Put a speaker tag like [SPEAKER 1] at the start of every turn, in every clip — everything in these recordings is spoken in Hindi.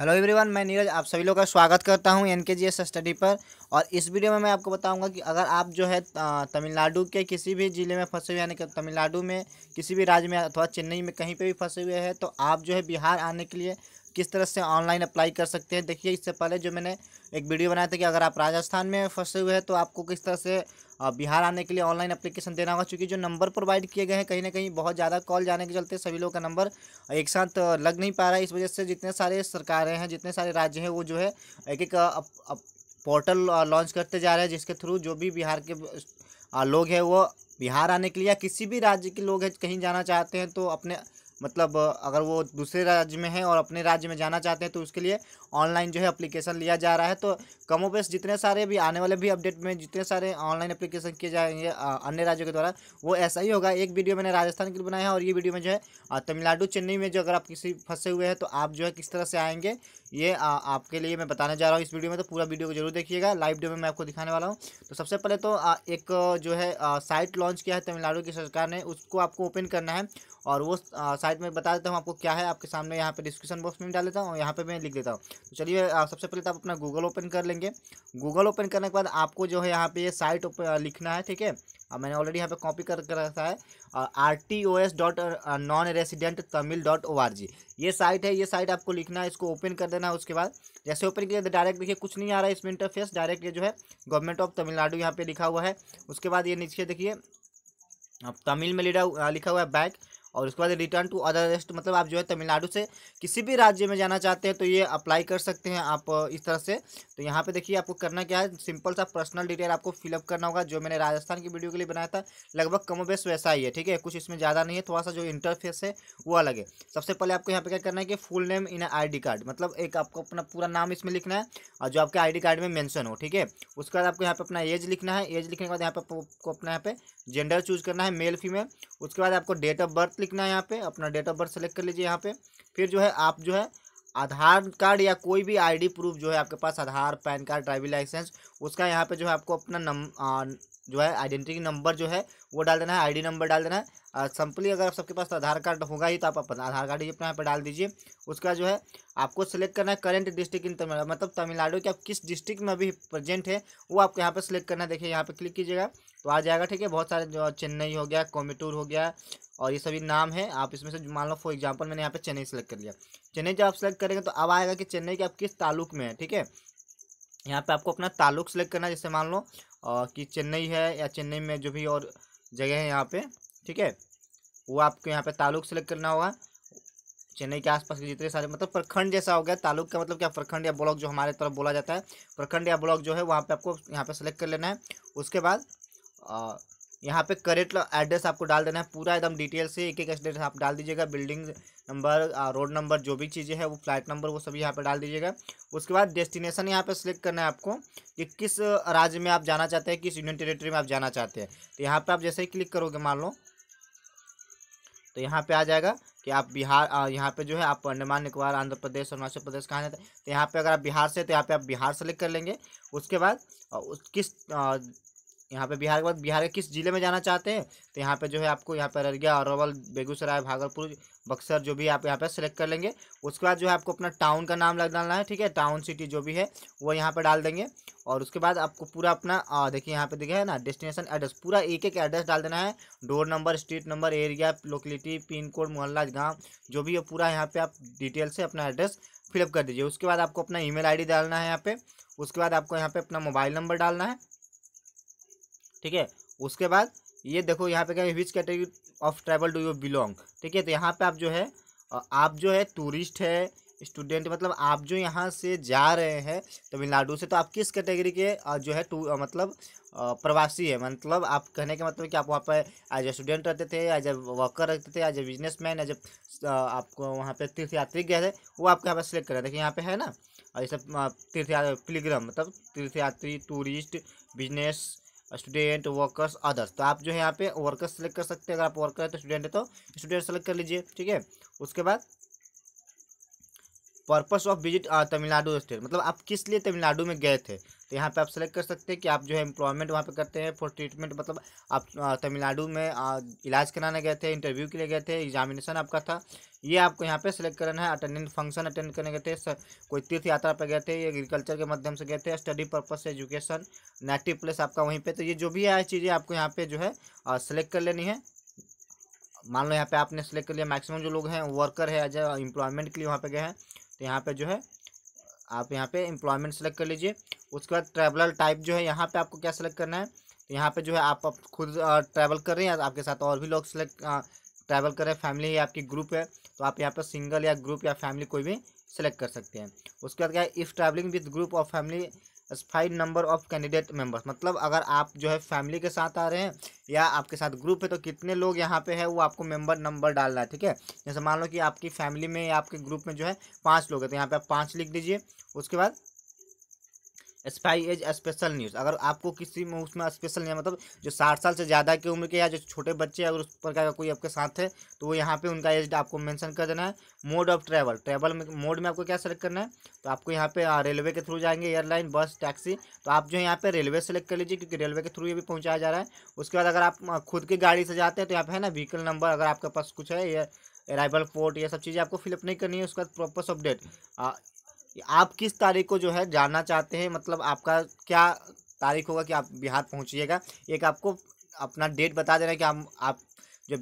[SPEAKER 1] हेलो एवरीवन मैं नीरज आप सभी लोगों का स्वागत करता हूं एन के स्टडी पर और इस वीडियो में मैं आपको बताऊंगा कि अगर आप जो है तमिलनाडु के किसी भी ज़िले में फंसे हुए यानी कि तमिलनाडु में किसी भी राज्य में अथवा चेन्नई में कहीं पे भी फंसे हुए हैं तो आप जो है बिहार आने के लिए किस तरह से ऑनलाइन अप्लाई कर सकते हैं देखिए इससे पहले जो मैंने एक वीडियो बनाया था कि अगर आप राजस्थान में फंसे हुए हैं तो आपको किस तरह से बिहार आने के लिए ऑनलाइन अप्लीकेशन देना होगा क्योंकि जो नंबर प्रोवाइड किए गए हैं कहीं ना कहीं बहुत ज़्यादा कॉल जाने के चलते सभी लोग का नंबर एक साथ लग नहीं पा रहा है इस वजह से जितने सारे सरकारें हैं जितने सारे राज्य हैं वो जो है एक एक पोर्टल लॉन्च करते जा रहे हैं जिसके थ्रू जो भी बिहार के लोग हैं वो बिहार आने के लिए या किसी भी राज्य के लोग हैं कहीं जाना चाहते हैं तो अपने मतलब अगर वो दूसरे राज्य में है और अपने राज्य में जाना चाहते हैं तो उसके लिए ऑनलाइन जो है अप्लीकेशन लिया जा रहा है तो कमोपेश जितने सारे भी आने वाले भी अपडेट में जितने सारे ऑनलाइन एप्लीकेशन किए जाएंगे अन्य राज्यों के द्वारा वो ऐसा ही होगा एक वीडियो मैंने राजस्थान के लिए बनाया है और ये वीडियो में जो है तमिलनाडु चेन्नई में जो अगर आप किसी फंसे हुए हैं तो आप जो है किस तरह से आएंगे ये आ, आपके लिए मैं बताने जा रहा हूँ इस वीडियो में तो पूरा वीडियो को जरूर देखिएगा लाइव डे में मैं आपको दिखाने वाला हूँ तो सबसे पहले तो आ, एक जो है साइट लॉन्च किया है तमिलनाडु की सरकार ने उसको आपको ओपन करना है और वो साइट में बता देता हूँ आपको क्या है आपके सामने यहाँ पे डिस्क्रिप्शन बॉक्स में डाल देता हूँ और यहाँ पर मैं लिख देता हूँ तो चलिए सबसे पहले तो आप अपना गूगल ओपन कर ले खोलेंगे गूगल ओपन करने के बाद आपको जो है यहाँ पे ये साइट लिखना है ठीक है और मैंने ऑलरेडी यहाँ पे कॉपी कर कर रखा है और R T O S dot non resident Tamil dot O R G ये साइट है ये साइट आपको लिखना है इसको ओपन कर देना है उसके बाद जैसे ओपन किया डायरेक्ट तो देखिए कुछ नहीं आ रहा है इसमें इंटरफेस डायरेक्ट ये जो है गवर्नमेंट ऑफ तमिलनाडु यहाँ पे लिखा हुआ है उसके बाद ये नीचे देखिए अब तमिल में लिखा हुआ है बैक और उसके बाद रिटर्न टू अदर रेस्ट मतलब आप जो है तमिलनाडु से किसी भी राज्य में जाना चाहते हैं तो ये अप्लाई कर सकते हैं आप इस तरह से तो यहाँ पे देखिए आपको करना क्या है सिंपल सा पर्सनल डिटेल आपको फिलअप करना होगा जो मैंने राजस्थान की वीडियो के लिए बनाया था लगभग कमो बेस वैसा ही है ठीक है कुछ इसमें ज़्यादा नहीं है थोड़ा सा जो इंटरफेस है वो अलग है सबसे पहले आपको यहाँ पर क्या करना है कि full name in I card मतलब एक आपको अपना पूरा नाम इसमें लिखना है और जो आपके आई कार्ड में मैंशन हो ठीक है उसके बाद आपको यहाँ पर अपना एज लिखना है एज लिखने के बाद यहाँ पर आपको अपना यहाँ पे जेंडर चूज करना है मेल फीमेल उसके बाद आपको डेट ऑफ बर्थ लिखना है यहाँ पे अपना डेट ऑफ बर्थ सेलेक्ट कर लीजिए यहाँ पे फिर जो है आप जो है आधार कार्ड या कोई भी आईडी प्रूफ जो है आपके पास Aadhaar PAN card driving licence उसका यहाँ पे जो है आपको अपना नम आ, जो है आइडेंटिटी नंबर जो है वो डाल देना है आईडी नंबर डाल देना है सिंपली अगर आप सबके पास आधार कार्ड होगा ही तो आप अपना आधार कार्ड ही अपने यहाँ पर डाल दीजिए उसका जो है आपको सेलेक्ट करना है करेंट डिस्ट्रिक्ट इन तमिल मतलब तमिलनाडु के आप किस डिस्ट्रिक्ट में अभी प्रेजेंट है वो आपको यहाँ पर सेलेक्ट करना है देखिए यहाँ पर क्लिक कीजिएगा तो आ जाएगा ठीक है बहुत सारे जो चेन्नई हो गया कोमिटूर हो गया और ये सभी नाम है आप इसमें से मान लो फॉर एग्जाम्पल मैंने यहाँ पे चेन्नई सेलेक्ट कर लिया चेन्नई जब आप सेलेक्ट करेंगे तो अब आएगा कि चेन्नई के आप किस तालुक में है ठीक है यहाँ पे आपको अपना ताल्लुक सेलेक्ट करना है जैसे मान लो कि चेन्नई है या चेन्नई में जो भी और जगह है यहाँ पे ठीक है वो आपको यहाँ पे ताल्लुक सेलेक्ट करना होगा चेन्नई के आसपास के जितने सारे मतलब प्रखंड जैसा हो गया तालुक का मतलब क्या प्रखंड या ब्लॉक जो हमारे तरफ बोला जाता है प्रखंड या ब्लॉक जो है वहाँ पे आपको यहाँ पे सेलेक्ट कर लेना है उसके बाद यहाँ पे करेक्ट एड्रेस आपको डाल देना है पूरा एकदम डिटेल से एक एक एड्रेस आप डाल दीजिएगा बिल्डिंग नंबर रोड नंबर जो भी चीज़ें हैं वो फ्लैट नंबर वो सभी यहाँ पे डाल दीजिएगा उसके बाद डेस्टिनेशन यहाँ पे सिलेक्ट करना है आपको कि किस राज्य में आप जाना चाहते हैं किस यूनियन टेरेटरी में आप जाना चाहते हैं तो यहाँ पर आप जैसे ही क्लिक करोगे मान लो तो यहाँ पर आ जाएगा कि आप बिहार यहाँ पे जो है आप अंडमान निकोबार आंध्र प्रदेश अरुणाचल प्रदेश कहाँ जाते हैं तो यहाँ पे अगर आप बिहार से तो यहाँ पे आप बिहार सेलेक्ट कर लेंगे उसके बाद उस किस यहाँ पे बिहार के बाद बिहार के किस जिले में जाना चाहते हैं तो यहाँ पे जो है आपको यहाँ पे अररिया अरवल बेगूसराय भागलपुर बक्सर जो भी आप यहाँ पे सेलेक्ट कर लेंगे उसके बाद जो है आपको अपना टाउन का नाम लग डालना है ठीक है टाउन सिटी जो भी है वो यहाँ पे डाल देंगे और उसके बाद आपको पूरा अपना देखिए यहाँ पे दिखा है ना डेस्टिनेशन एड्रेस पूरा एक एक एड्रेस डाल देना है door number street number area locality pin code मोहल्ला गाँव जो भी है पूरा यहाँ पर आप डिटेल से अपना एड्रेस फिलअप कर दीजिए उसके बाद आपको अपना ई मेल डालना है यहाँ पर उसके बाद आपको यहाँ पे अपना मोबाइल नंबर डालना है ठीक है उसके बाद ये देखो यहाँ पे क्या which category of travel do you belong ठीक है तो यहाँ पे आप जो है आप जो है टूरिस्ट है स्टूडेंट मतलब आप जो यहाँ से जा रहे हैं तमिलनाडु से तो आप किस कैटेगरी के जो है टू मतलब प्रवासी है मतलब आप कहने के मतलब कि आप वहाँ पर एज ए स्टूडेंट रहते थे एज ए वर्कर रहते थे as a businessman as a आपको वहाँ पर तीर्थयात्री गए थे वो आपके यहाँ पर सिलेक्ट कर रहे थे यहाँ पे है ना और ये सब तीर्थ पिलग्रम मतलब तीर्थयात्री tourist business student workers others तो आप जो है यहाँ पे वर्कर्स सेलेक्ट कर सकते हैं अगर आप वर्कर है तो स्टूडेंट है तो स्टूडेंट सेलेक्ट कर लीजिए ठीक है उसके बाद purpose of visit Tamil Nadu state मतलब आप किस लिए तमिलनाडु में गए थे तो यहाँ पे आप सेलेक्ट कर सकते हैं कि आप जो है एम्प्लॉयमेंट वहाँ पे करते हैं फॉर ट्रीटमेंट मतलब आप तमिलनाडु uh, में uh, इलाज कराने गए थे इंटरव्यू के लिए गए थे एग्जामिनेशन आपका था ये आपको यहाँ पे सेलेक्ट करना है अटेंडेंट फंक्शन अटेंड करने गए थे कोई तीर्थ यात्रा पर गए थे एग्रीकल्चर के माध्यम से गए थे स्टडी पर्पज से एजुकेशन नेटिव प्लेस आपका वहीं पर तो ये जो भी है चीज़ें आपको यहाँ पर जो है सेलेक्ट uh, कर लेनी है मान लो यहाँ पे आपने सेलेक्ट कर लिया मैक्सिमम जो लोग हैं वर्कर है एज एम्प्लॉयमेंट के लिए वहाँ पे गए हैं तो यहाँ पे जो है आप यहाँ पे एम्प्लॉयमेंट सेलेक्ट कर लीजिए उसके बाद ट्रैवलर टाइप जो है यहाँ पे आपको क्या सेलेक्ट करना है तो यहाँ पे जो है आप, खुद ट्रैवल कर रहे हैं आपके साथ और भी लोग सेलेक्ट ट्रैवल कर रहे हैं फैमिली है आपकी ग्रुप है तो आप यहाँ पर सिंगल या ग्रुप या फैमिली कोई भी सेलेक्ट कर सकते हैं उसके बाद क्या इफ़ ट्रैवलिंग विद ग्रुप और family five number of candidate members मतलब अगर आप जो है फैमिली के साथ आ रहे हैं या आपके साथ ग्रुप है तो कितने लोग यहाँ पे है वो आपको मेंबर नंबर डालना है ठीक है जैसे मान लो कि आपकी फैमिली में या आपके ग्रुप में जो है पाँच लोग हैं तो यहाँ पे आप पाँच लिख दीजिए उसके बाद स्पाई एज स्पेशल न्यूज़ अगर आपको किसी में उसमें स्पेशल नहीं मतलब जो साठ साल से ज़्यादा की उम्र के या जो छोटे बच्चे अगर उस प्रकार का कोई आपके साथ है तो वो यहाँ पे उनका एज आपको मेंशन कर देना है मोड ऑफ ट्रैवल ट्रैवल में मोड में आपको क्या सेलेक्ट करना है तो आपको यहाँ पे रेलवे हाँ, के थ्रू जाएंगे एयरलाइन बस टैक्सी तो आप जो यहाँ पे रेलवे सेलेक्ट कर लीजिए क्योंकि रेलवे के थ्रू ये भी पहुँचाया जा रहा है उसके बाद अगर आप हाँ, खुद की गाड़ी से जाते हैं तो यहाँ पे है ना व्हीकल नंबर अगर आपके पास कुछ है अराइवल पोर्ट ये सब चीज़ें आपको फिलअप नहीं करनी है उसके बाद प्रोपर्स अपडेट आप किस तारीख को जो है जाना चाहते हैं मतलब आपका क्या तारीख होगा कि आप बिहार पहुँचिएगा एक आपको अपना डेट बता देना कि हम आप जो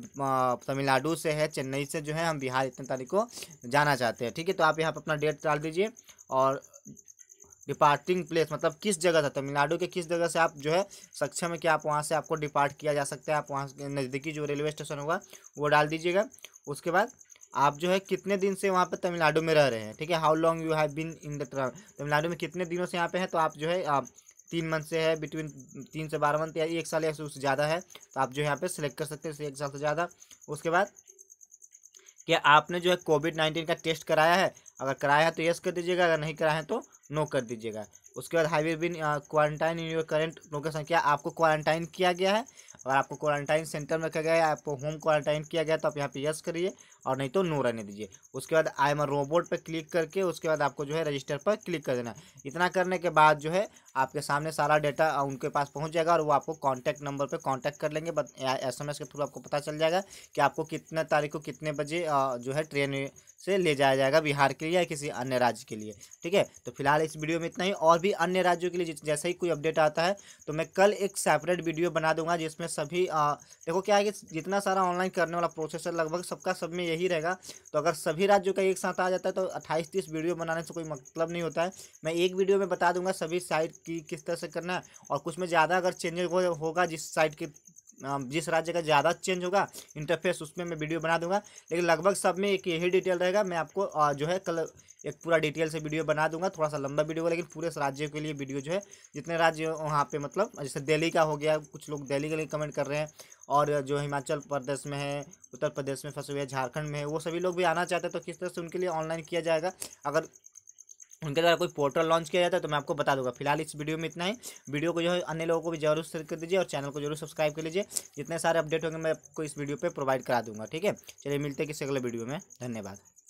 [SPEAKER 1] तमिलनाडु से है चेन्नई से जो है हम बिहार इतने तारीख को जाना चाहते हैं ठीक है तो आप यहाँ पर अपना डेट डाल दीजिए और डिपार्टिंग प्लेस मतलब किस जगह था तमिलनाडु के किस जगह से आप जो है सक्षम है कि आप वहाँ से आपको डिपार्ट किया जा सकता है आप वहाँ नज़दीकी जो रेलवे स्टेशन होगा वो डाल दीजिएगा उसके बाद आप जो है कितने दिन से वहाँ पर तमिलनाडु में रह रहे हैं ठीक है how long you have been in the Tamil Nadu में कितने दिनों से यहाँ पे हैं तो आप जो है आप तीन मंथ से है बिटवीन तीन से बारह मंथ या एक साल या उससे ज़्यादा है तो आप जो है यहाँ पे सेलेक्ट कर सकते हैं एक साल से ज़्यादा उसके बाद क्या आपने जो है कोविड नाइन्टीन का टेस्ट कराया है अगर कराया है तो येस कर दीजिएगा अगर नहीं कराया है तो नो कर दीजिएगा उसके बाद have you been quarantine in your current location क्या आपको क्वारंटाइन किया गया है अगर आपको क्वारंटाइन सेंटर में रखा गया है आपको होम क्वारंटाइन किया गया तो आप यहाँ पे यस करिए और नहीं तो नो रहने दीजिए उसके बाद आई एम रोबोट पर क्लिक करके उसके बाद आपको जो है रजिस्टर पर क्लिक कर देना इतना करने के बाद जो है आपके सामने सारा डेटा उनके पास पहुँच जाएगा और वो आपको कॉन्टैक्ट नंबर पर कॉन्टैक्ट कर लेंगे एस के थ्रू आपको पता चल जाएगा कि आपको कितने तारीख को कितने बजे जो है ट्रेन से ले जाया जाएगा बिहार के लिए या किसी अन्य राज्य के लिए ठीक है तो फिलहाल इस वीडियो में इतना ही और भी अन्य राज्यों के लिए जैसे ही कोई अपडेट आता है तो मैं कल एक सेपरेट वीडियो बना दूंगा जिसमें सभी आ, देखो क्या है कि जितना सारा ऑनलाइन करने वाला प्रोसेसर लगभग सबका सब में यही रहेगा तो अगर सभी राज्यों का एक साथ आ जाता है तो अट्ठाईस तीस वीडियो बनाने से कोई मतलब नहीं होता है मैं एक वीडियो में बता दूंगा सभी साइट की किस तरह से करना है और कुछ में ज़्यादा अगर चेंजेज होगा जिस साइट की जिस राज्य का ज़्यादा चेंज होगा इंटरफेस उसमें मैं वीडियो बना दूंगा लेकिन लगभग सब में एक यही डिटेल रहेगा मैं आपको जो है कल एक पूरा डिटेल से वीडियो बना दूंगा थोड़ा सा लंबा वीडियो होगा लेकिन पूरे राज्य के लिए वीडियो जो है जितने राज्य वहाँ पर मतलब जैसे दिल्ली का हो गया कुछ लोग दिल्ली के लिए कमेंट कर रहे हैं और जो हिमाचल प्रदेश में है उत्तर प्रदेश में फंसे हुए झारखंड में है वो सभी लोग भी आना चाहते हैं तो किस तरह से उनके लिए ऑनलाइन किया जाएगा अगर उनके द्वारा कोई पोर्टल लॉन्च किया जाता है तो मैं आपको बता दूंगा फिलहाल इस वीडियो में इतना ही वीडियो को जो है अन्य लोगों को भी जरूर शेयर कर दीजिए और चैनल को जरूर सब्सक्राइब कर लीजिए जितने सारे अपडेट होंगे मैं आपको इस वीडियो पर प्रोवाइड करा दूंगा ठीक है चलिए मिलते हैं किसी अगले वीडियो में धन्यवाद